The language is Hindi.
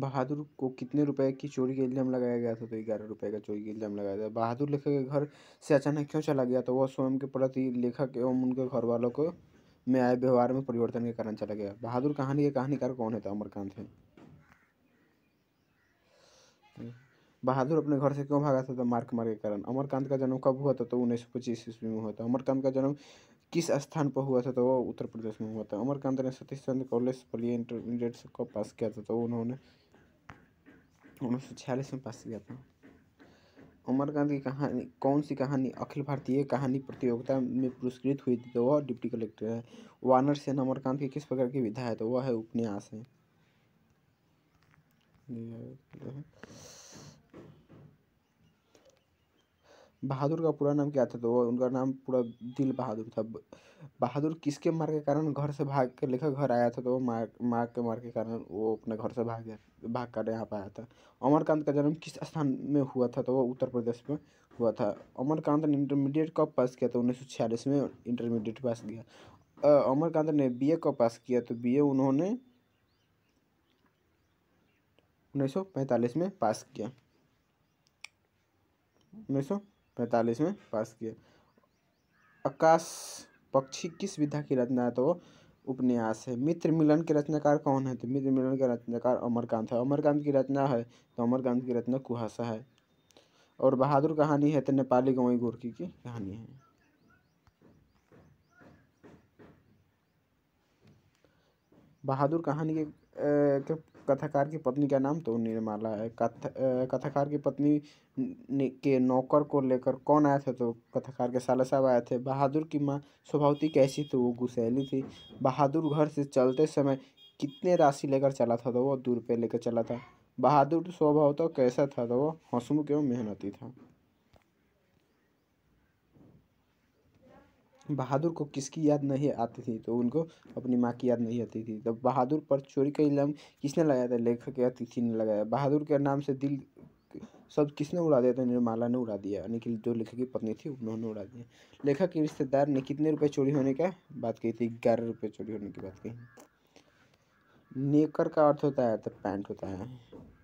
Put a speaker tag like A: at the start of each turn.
A: बहादुर को कितने रुपए की चोरी का इल्ज़ाम लगाया गया था तो ग्यारह रुपए का चोरी के इल्ज़ाम लगाया था बहादुर लेखक के घर से अचानक क्यों चला गया तो वह स्वयं के प्रति लेखक एवं उनके घर वालों को में आए व्यवहार में परिवर्तन के कारण चला गया बहादुर कहानी के कहानीकार कौन है तो अमरकांत है बहादुर अपने घर से क्यों भागा था तो मार्क मार के कारण अमरकांत का जन्म कब हुआ था तो उन्नीस सौ पच्चीस ईस्वी में हुआ था अमरकांत का जन्म किस स्थान पर हुआ था तो वो उत्तर प्रदेश में हुआ था अमरकांत ने सतीश चंद्र कॉलेज से इंटरमीडिएट से कब पास किया था तो उन्होंने उन्नीस सौ छियालीस में पास किया था अमरकांत की कहानी कौन सी कहानी अखिल भारतीय कहानी प्रतियोगिता में पुरस्कृत हुई थी तो वह डिप्टी कलेक्टर है वानर सेन अमरकांत की किस प्रकार की विधा है तो वह है उपन्यास है बहादुर का पूरा नाम क्या था तो वो उनका नाम पूरा दिल बहादुर था बहादुर किसके मार के कारण घर से भाग के लेकर घर आया था तो वो मार मार के मार के कारण वो अपने घर से भाग गया भाग कर यहाँ पर आया था अमरकांत का जन्म किस स्थान में हुआ था तो वो उत्तर प्रदेश में हुआ था अमरकांत ने इंटरमीडिएट कब पास किया था तो उन्नीस सौ छियालीस में इंटरमीडिएट पास किया अमरकांत ने ए कब पास किया तो ए उन्होंने उन्नीस सौ पैंतालीस में पास किया उन्नीस सौ पैंतालीस में पास किया आकाश पक्षी किस विधा की रचना है तो उपन्यास है मित्र मिलन के रचनाकार कौन है तो मित्र मिलन के रचनाकार अमरकांत है अमरकांत की रचना है तो अमरकांत की रचना कुहासा है और बहादुर कहानी है तो नेपाली गवाई गोरखी की कहानी है बहादुर कहानी के, के कथाकार की पत्नी का नाम तो निर्माला है कथ कथाकार की पत्नी के नौकर को लेकर कौन आया था तो कथाकार के साला साहब आए थे बहादुर की माँ स्वभावती कैसी थी वो गुसैली थी बहादुर घर से चलते समय कितने राशि लेकर चला था तो वो दो रुपये लेकर चला था बहादुर स्वभाव तो कैसा था तो वो हंसमुख एवं मेहनती था बहादुर को किसकी याद नहीं आती थी तो उनको अपनी माँ की याद नहीं आती थी तब बहादुर पर चोरी का इल्ज़ाम किसने लगाया था लेखक या अतिथि ने लगाया बहादुर के नाम से दिल सब किसने उड़ा दिया था निर्माला ने उड़ा दिया यानी कि जो लेखक की पत्नी थी उन्होंने उड़ा दिया लेखक के रिश्तेदार ने कितने रुपए चोरी होने का बात कही थी ग्यारह रुपये चोरी होने की बात कही नेकर का अर्थ होता है तो पैंट होता है